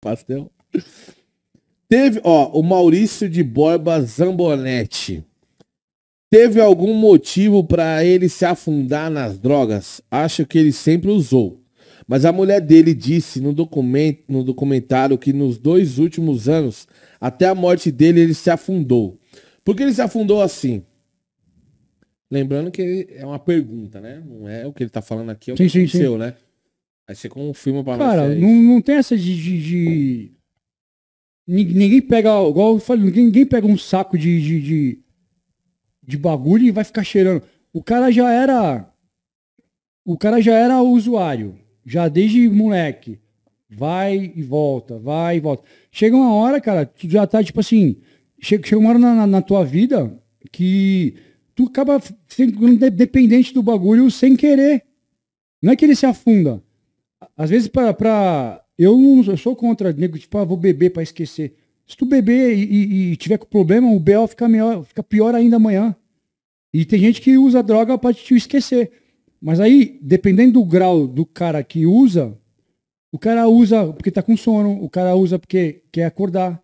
pastel. Teve, ó, o Maurício de Borba Zambonetti. Teve algum motivo para ele se afundar nas drogas? Acho que ele sempre usou. Mas a mulher dele disse no, documento, no documentário que nos dois últimos anos, até a morte dele, ele se afundou. Por que ele se afundou assim? Lembrando que é uma pergunta, né? Não é o que ele tá falando aqui, é o que sim, aconteceu, sim, sim. né? Aí você confirma pra Cara, nós. Cara, é não, não tem essa de. de, de... Ninguém pega, igual eu falei, ninguém, ninguém pega um saco de, de, de, de bagulho e vai ficar cheirando. O cara já era. O cara já era usuário. Já desde moleque. Vai e volta, vai e volta. Chega uma hora, cara, tu já tá tipo assim. Chega, chega uma hora na, na, na tua vida que tu acaba sendo dependente do bagulho sem querer. Não é que ele se afunda. Às vezes, para. Eu, não, eu sou contra, nego, tipo, ah, vou beber para esquecer. Se tu beber e, e, e, tiver com problema, o BO fica, melhor, fica pior ainda amanhã. E tem gente que usa droga para te esquecer. Mas aí, dependendo do grau do cara que usa, o cara usa porque tá com sono, o cara usa porque quer acordar,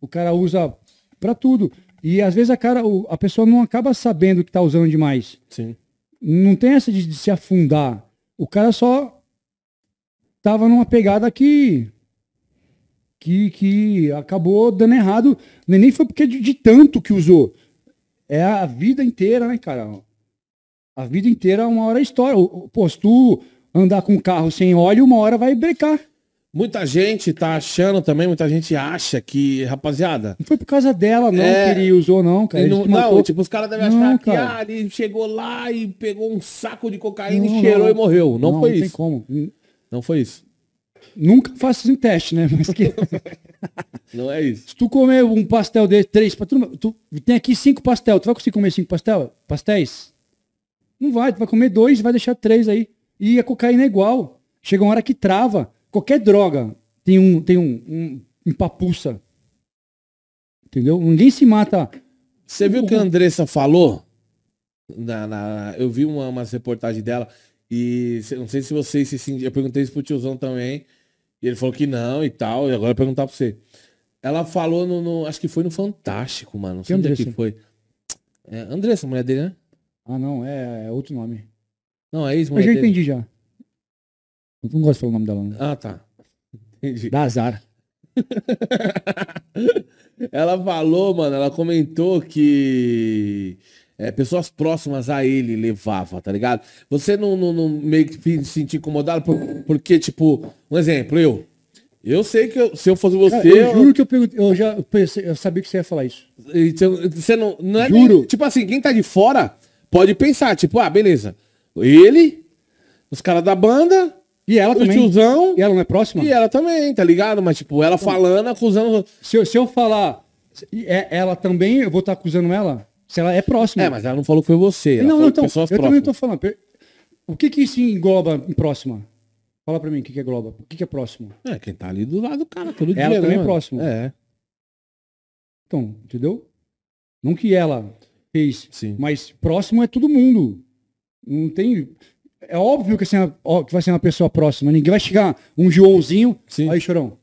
o cara usa para tudo. E às vezes a, cara, a pessoa não acaba sabendo que tá usando demais. Sim. Não tem essa de, de se afundar. O cara só tava numa pegada que que, que acabou dando errado. Nem foi porque de, de, tanto que usou. É a vida inteira, né, cara? A vida inteira, uma hora é história. Pô, se tu andar com o carro sem óleo, uma hora vai brecar. Muita gente tá achando também, muita gente acha que, rapaziada. Não foi por causa dela, não, é... que ele usou, não, cara. Não, não, tipo, os caras devem achar não, que ah, ele chegou lá e pegou um saco de cocaína não, e cheirou e morreu. Não, foi isso. Não tem como. Não foi isso. Nunca faço um em teste, né? Mas que... Não é isso. Se tu comer um pastel de três, tu, tu, tem aqui cinco pastel, tu vai conseguir comer cinco pastel, pastéis? Não vai, tu vai comer dois, vai deixar três aí. E a cocaína é igual. Chega uma hora que trava. Qualquer droga tem um, tem um, um papuça Entendeu? Ninguém se mata. Você viu o que a Andressa falou? Na, na, eu vi uma, umas reportagens dela e não sei se vocês se sentiram. Eu perguntei isso pro tiozão também. E ele falou que não e tal. E agora eu vou perguntar pra você. Ela falou no, no Acho que foi no Fantástico, mano. Não é sei onde é que foi. É, Andressa, mulher dele, né? Ah, não, é, é outro nome. Não, é isso, mulher. Eu já entendi dele. já. não gosto de falar o nome dela, não. Né? Ah, tá. Entendi. Da azar. ela falou, mano, ela comentou que é, pessoas próximas a ele levava, tá ligado? Você não, não, não meio que se sentir incomodado por, porque, tipo, um exemplo, eu. Eu sei que eu, se eu fosse você. Cara, eu juro eu... que eu, perguntei, eu já pensei, eu sabia que você ia falar isso. Então, você não. não é juro. Nem, tipo assim, quem tá de fora pode pensar, tipo, ah, beleza. Ele, os caras da banda. E ela também. tiozão. E ela não é próxima? E ela também, tá ligado? Mas, tipo, ela então. falando, acusando. Se eu, se eu falar. É ela também, eu vou estar tá acusando ela? Se ela é próxima. É, mas ela não falou que foi você. não, não, então, eu próximas. também estou falando. O que que isso engloba em próxima? Fala pra mim, o que que é globa O que que é próximo? É, quem tá ali do lado do cara, todo ela dia. Ela também é né? próxima. É. Então, entendeu? Não que ela fez, Sim. mas próximo é todo mundo. Não tem... É óbvio que, assim, que vai ser uma pessoa próxima. Ninguém vai chegar um Joãozinho, Sim. aí chorão.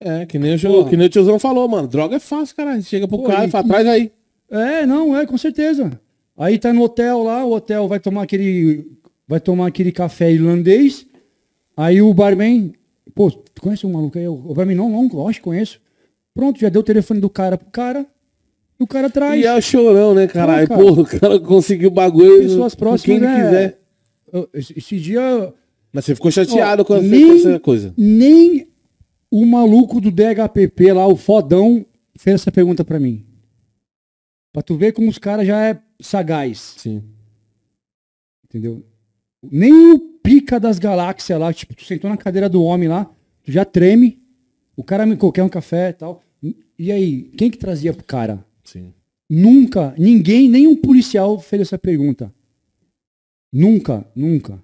É, que nem, o, que nem o tiozão falou, mano. Droga é fácil, cara. Chega pro Pô, cara e fala, traz aí. É, não, é, com certeza. Aí tá no hotel lá, o hotel vai tomar aquele. Vai tomar aquele café irlandês. Aí o barman. Pô, tu conhece um maluco aí? O barman, não, não, lógico, conheço. Pronto, já deu o telefone do cara pro cara. E o cara traz. E é o chorão, né, então, caralho? Cara. Pô, o cara conseguiu o bagulho. Pessoas próximas. Quem né? quiser. Esse dia. Mas você ficou chateado com, essa coisa. Nem o maluco do DHPP lá, o fodão, fez essa pergunta para mim. Pra tu ver como os caras já é sagaz. Sim. Entendeu? Nem o pica das galáxias lá, tipo, tu sentou na cadeira do homem lá, tu já treme, o cara me qualquer um café e tal. E aí, quem que trazia pro cara? Sim. Nunca, ninguém, nenhum policial fez essa pergunta. Nunca, nunca.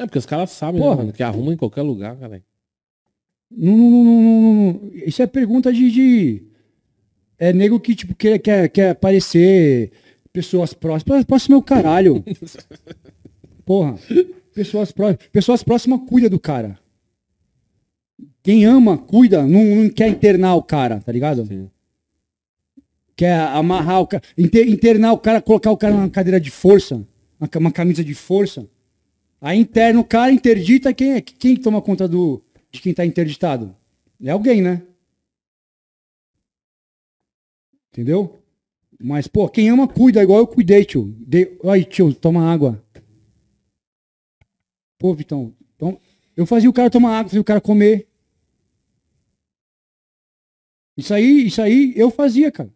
É porque os caras sabem, né, Porra, né, mano, que arruma em qualquer lugar, galera. Não, não, não, não, não, Isso é pergunta de, de é nego que, tipo, quer, quer, quer aparecer pessoas próximas. Próximo é o caralho. Porra. Pessoas próximas. Pessoas próximas cuida do cara. Quem ama, cuida, não, não quer internar o cara, tá ligado? Sim. Quer amarrar o cara. internar o cara, colocar o cara numa cadeira de força, uma camisa de força. Aí interna o cara, interdita quem é? Quem toma conta do, de quem tá interditado? É alguém, né? Entendeu? Mas, pô, quem ama, cuida, igual eu cuidei, tio. De... Aí, tio, toma água. Pô, Vitão, então, eu fazia o cara tomar água, fazia o cara comer. Isso aí, isso aí eu fazia, cara.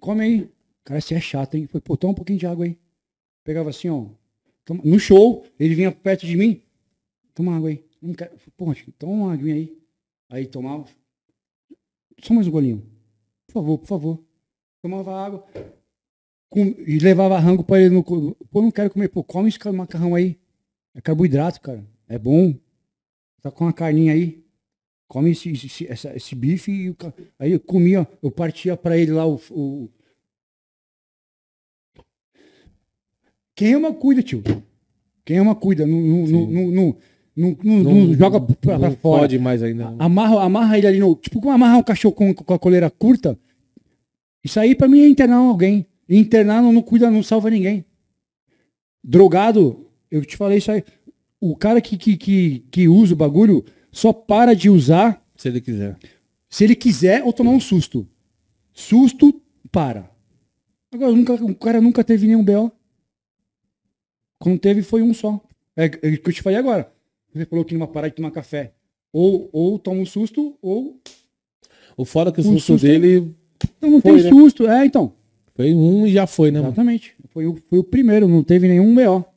Come aí. Cara, você é chato, hein? Foi, pô, toma um pouquinho de água aí. Pegava assim, ó. Toma... No show, ele vinha perto de mim. Toma água aí. quero... Pô, toma uma aguinha aí. Aí tomava. Só mais um golinho. Por favor, por favor tomava água com, e levava rango para ele. No, pô, não quero comer. Pô, come esse macarrão aí. É carboidrato, cara. É bom. Tá com uma carninha aí. Come esse, esse, essa, esse bife. E o, aí eu comia, eu partia para ele lá o, o Quem ama, cuida, tio. Quem ama, cuida. Não, não, não, não, joga pra, fora. Pode mais ainda. Né? Amarra, amarra ele ali no. Tipo, amarrar um cachorro com, com a coleira curta, isso aí para mim é internar alguém. Internar não, não cuida, não salva ninguém. Drogado, eu te falei isso aí. O cara que, que, que, que usa o bagulho só para de usar. Se ele quiser. Se ele quiser ou tomar um susto. Susto, para. Agora, nunca, o cara nunca teve nenhum BO. Quando teve, foi um só. É, é o é, que eu te falei agora. Você falou que numa parada de tomar café. Ou, ou toma um susto, ou. O fora é que o, o susto, susto dele então não foi, tem né? susto. É, então. Foi um e já foi, né? Exatamente. Foi, foi o primeiro, não teve nenhum BO.